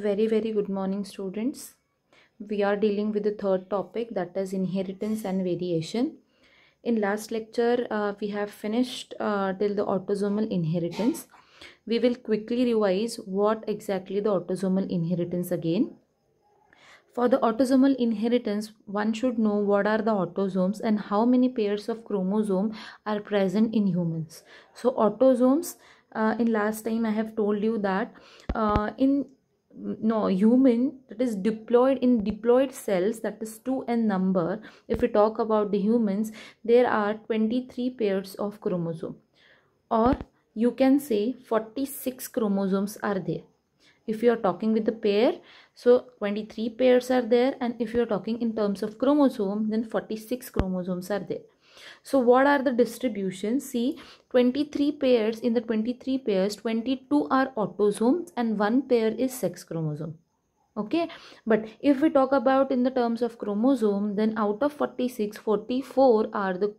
very very good morning students we are dealing with the third topic that is inheritance and variation in last lecture uh, we have finished uh, till the autosomal inheritance we will quickly revise what exactly the autosomal inheritance again for the autosomal inheritance one should know what are the autosomes and how many pairs of chromosome are present in humans so autosomes uh, in last time i have told you that uh, in no human that is deployed in deployed cells that is 2 n number if we talk about the humans there are 23 pairs of chromosome or you can say 46 chromosomes are there if you are talking with the pair so 23 pairs are there and if you are talking in terms of chromosome then 46 chromosomes are there so what are the distributions see 23 pairs in the 23 pairs 22 are autosomes and one pair is sex chromosome okay but if we talk about in the terms of chromosome then out of 46 44 are the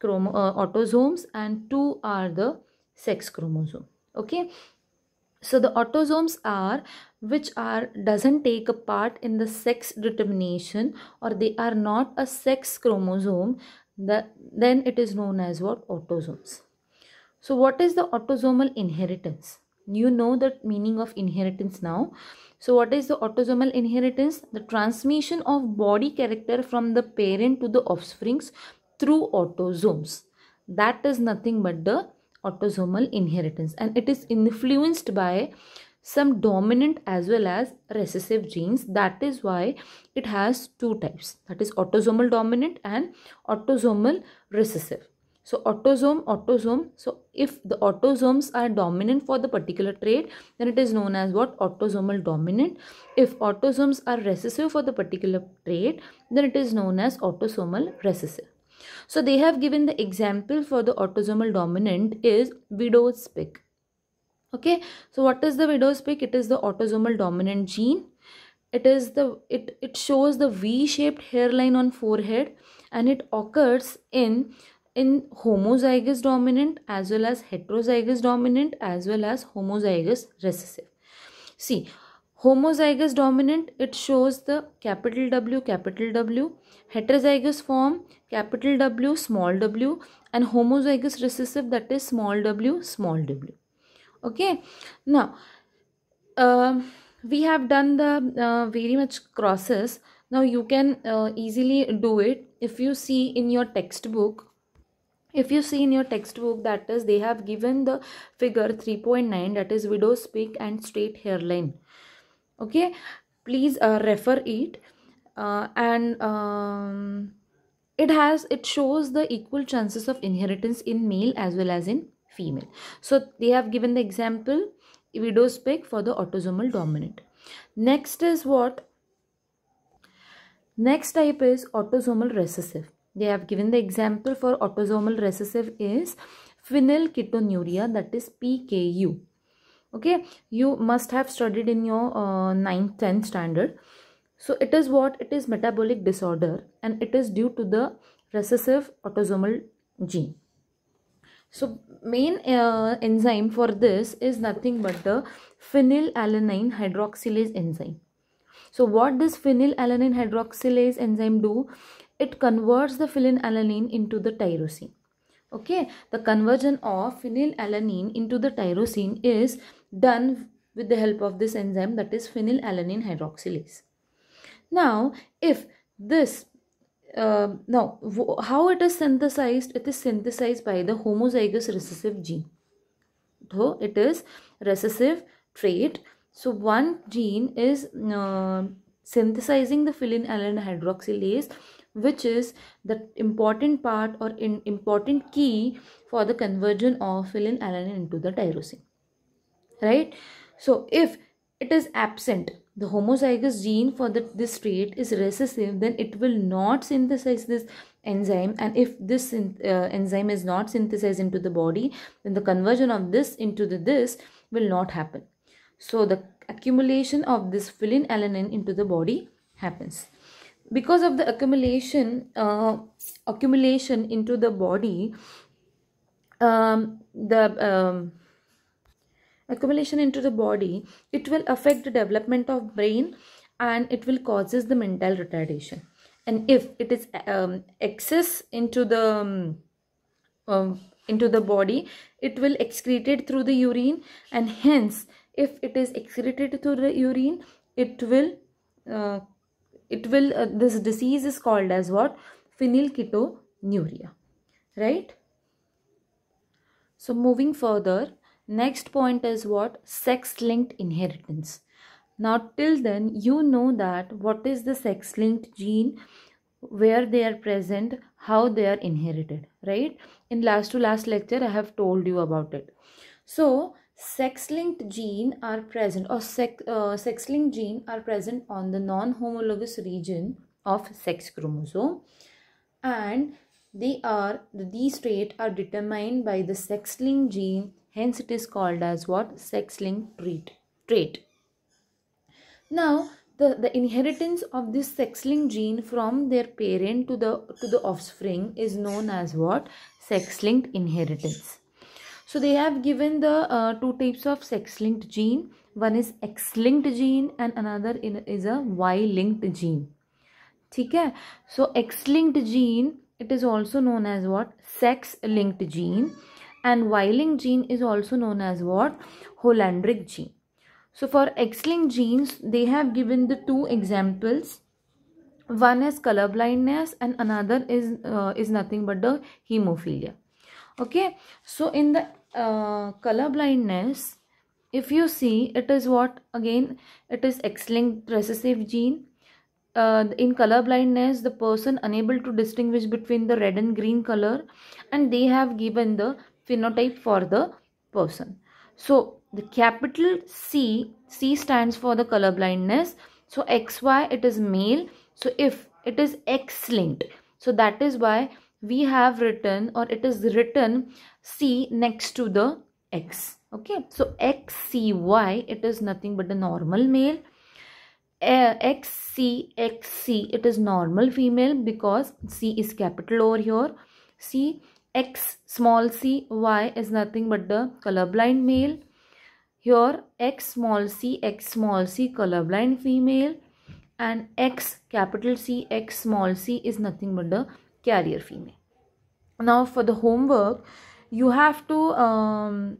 chromo uh, autosomes and two are the sex chromosome okay so the autosomes are which are doesn't take a part in the sex determination or they are not a sex chromosome that, then it is known as what autosomes so what is the autosomal inheritance you know the meaning of inheritance now so what is the autosomal inheritance the transmission of body character from the parent to the offsprings through autosomes that is nothing but the autosomal inheritance and it is influenced by some dominant as well as recessive genes that is why it has two types that is autosomal dominant and autosomal recessive so autosome autosome so if the autosomes are dominant for the particular trait then it is known as what autosomal dominant if autosomes are recessive for the particular trait then it is known as autosomal recessive so they have given the example for the autosomal dominant is widow's pick okay so what is the widow's peak it is the autosomal dominant gene it is the it it shows the v shaped hairline on forehead and it occurs in in homozygous dominant as well as heterozygous dominant as well as homozygous recessive see homozygous dominant it shows the capital w capital w heterozygous form capital w small w and homozygous recessive that is small w small w okay now uh, we have done the uh, very much crosses now you can uh, easily do it if you see in your textbook if you see in your textbook that is they have given the figure 3.9 that is widow's peak and straight hairline okay please uh, refer it uh, and um, it has it shows the equal chances of inheritance in male as well as in female. So they have given the example widow's pig for the autosomal dominant. Next is what? Next type is autosomal recessive. They have given the example for autosomal recessive is phenylketonuria that is PKU. Okay, you must have studied in your uh, 9th, 10th standard. So it is what? It is metabolic disorder and it is due to the recessive autosomal gene. So main uh, enzyme for this is nothing but the phenylalanine hydroxylase enzyme. So what does phenylalanine hydroxylase enzyme do? It converts the phenylalanine into the tyrosine. Okay, the conversion of phenylalanine into the tyrosine is done with the help of this enzyme that is phenylalanine hydroxylase. Now, if this uh, now how it is synthesized it is synthesized by the homozygous recessive gene so it is recessive trait so one gene is uh, synthesizing the phenylalanine hydroxylase which is the important part or in important key for the conversion of phenylalanine into the tyrosine right so if it is absent the homozygous gene for the, this trait is recessive, then it will not synthesize this enzyme and if this uh, enzyme is not synthesized into the body, then the conversion of this into the, this will not happen. So the accumulation of this phyllin alanin into the body happens. Because of the accumulation, uh, accumulation into the body, um, the... Um, accumulation into the body, it will affect the development of brain and it will causes the mental retardation. And if it is um, excess into the um, um, into the body, it will excreted through the urine and hence if it is excreted through the urine, it will uh, it will uh, this disease is called as what phenylketonuria right so moving further Next point is what? Sex linked inheritance. Now, till then, you know that what is the sex linked gene, where they are present, how they are inherited, right? In last to last lecture, I have told you about it. So, sex linked gene are present or sex, uh, sex linked gene are present on the non homologous region of sex chromosome and they are these traits are determined by the sex linked gene Hence it is called as what? Sex-linked trait. trait. Now the, the inheritance of this sex-linked gene from their parent to the, to the offspring is known as what? Sex-linked inheritance. So they have given the uh, two types of sex-linked gene. One is X-linked gene and another in, is a Y-linked gene. ठीक है so X linked gene it is also known as what sex and Y-linked gene is also known as what? Holandric gene. So for X-linked genes, they have given the two examples. One is color blindness and another is, uh, is nothing but the hemophilia. Okay, so in the uh, color blindness, if you see, it is what? Again, it is X-linked recessive gene. Uh, in color blindness the person unable to distinguish between the red and green color and they have given the phenotype for the person. So the capital C, C stands for the color blindness. So XY it is male. So if it is X linked. So that is why we have written or it is written C next to the X. Okay. So XCY it is nothing but a normal male. Uh, X C X it is normal female because C is capital over here. C X small c y is nothing but the colorblind male. Here X small c, X small c colorblind female and X capital C, X small c is nothing but the carrier female. Now for the homework, you have to, um,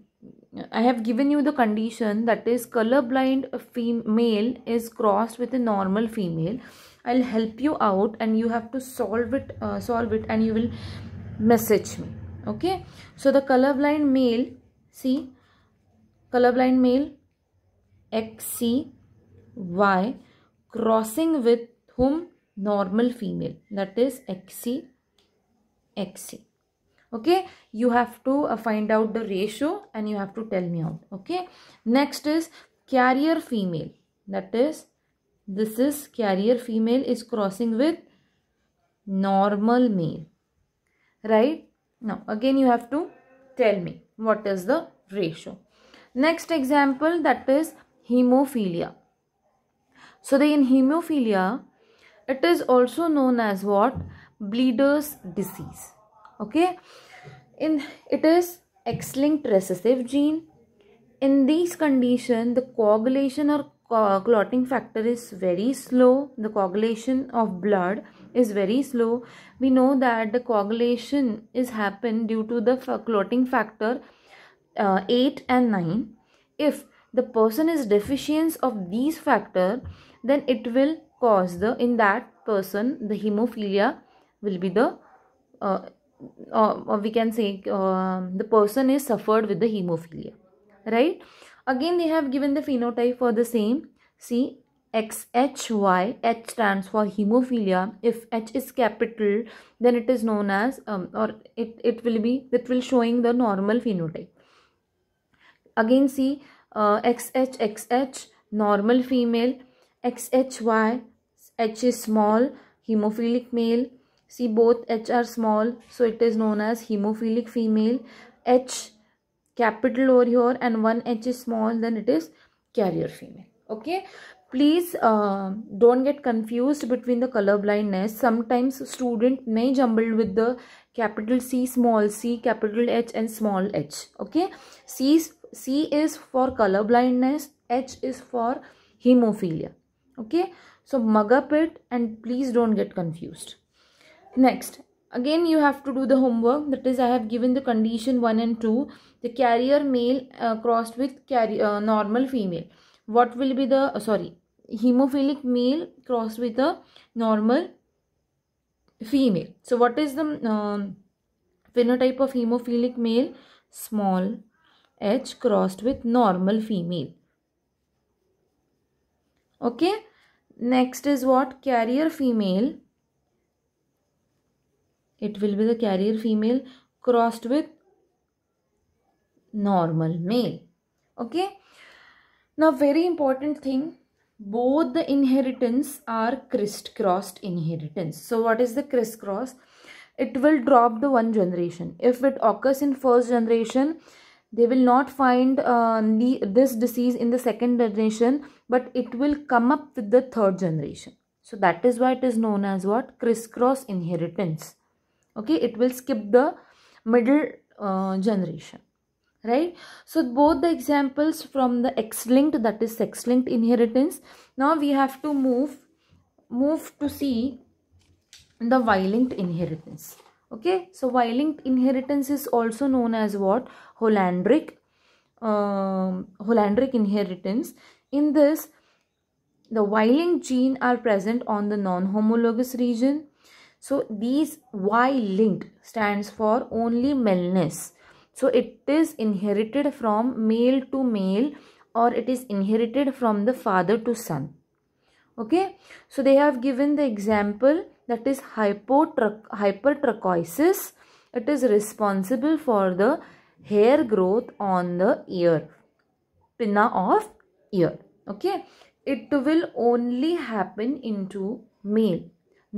I have given you the condition that is colorblind female is crossed with a normal female. I'll help you out and you have to solve it, uh, solve it and you will message me okay so the colorblind male see colorblind male xcy crossing with whom normal female that is xc xc okay you have to uh, find out the ratio and you have to tell me out okay next is carrier female that is this is carrier female is crossing with normal male right now again you have to tell me what is the ratio next example that is hemophilia so the in hemophilia it is also known as what bleeder's disease okay in it is x-linked recessive gene in these condition the coagulation or clotting factor is very slow the coagulation of blood is very slow we know that the coagulation is happen due to the clotting factor uh, 8 and 9 if the person is deficient of these factor then it will cause the in that person the hemophilia will be the uh, or, uh, or we can say uh, the person is suffered with the hemophilia right again they have given the phenotype for the same see XHY, H stands for hemophilia. If H is capital, then it is known as um, or it, it will be it will showing the normal phenotype. Again, see uh, XH, XH, normal female, XHY, H is small, hemophilic male. See both H are small, so it is known as hemophilic female. H capital over here and one H is small, then it is carrier female. Okay please uh, don't get confused between the color blindness sometimes student may jumbled with the capital c small c capital h and small h okay c c is for color blindness h is for hemophilia okay so mug up it and please don't get confused next again you have to do the homework that is i have given the condition 1 and 2 the carrier male uh, crossed with carrier uh, normal female what will be the uh, sorry hemophilic male crossed with a normal female. So what is the um, phenotype of hemophilic male? Small h crossed with normal female. Okay. Next is what? Carrier female. It will be the carrier female crossed with normal male. Okay. Now very important thing both the inheritance are crisscrossed inheritance so what is the crisscross it will drop the one generation if it occurs in first generation they will not find uh, the, this disease in the second generation but it will come up with the third generation so that is why it is known as what crisscross inheritance okay it will skip the middle uh, generation right so both the examples from the x-linked that is sex-linked inheritance now we have to move move to see the y-linked inheritance okay so y-linked inheritance is also known as what holandric um, holandric inheritance in this the Y-linked gene are present on the non-homologous region so these Y-linked stands for only maleness so it is inherited from male to male or it is inherited from the father to son okay so they have given the example that is hypertrichosis. it is responsible for the hair growth on the ear pinna of ear okay it will only happen into male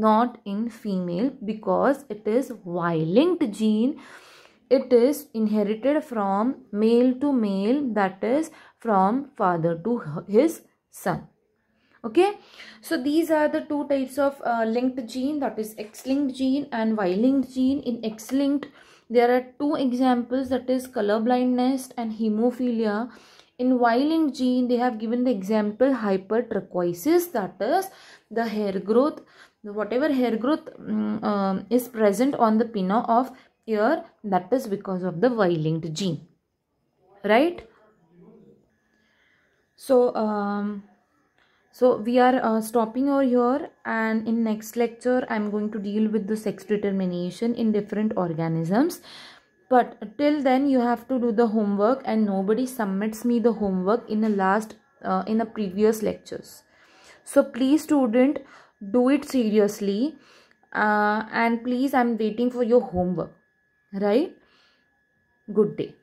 not in female because it is y-linked gene it is inherited from male to male that is from father to his son okay so these are the two types of uh, linked gene that is x-linked gene and y-linked gene in x-linked there are two examples that is color blindness and hemophilia in Y-linked gene, they have given the example hypertrichosis, that is the hair growth, whatever hair growth mm, um, is present on the pinna of here that is because of the y-linked gene right so um, so we are uh, stopping over here and in next lecture i'm going to deal with the sex determination in different organisms but till then you have to do the homework and nobody submits me the homework in the last uh, in the previous lectures so please student do it seriously uh, and please i'm waiting for your homework right good day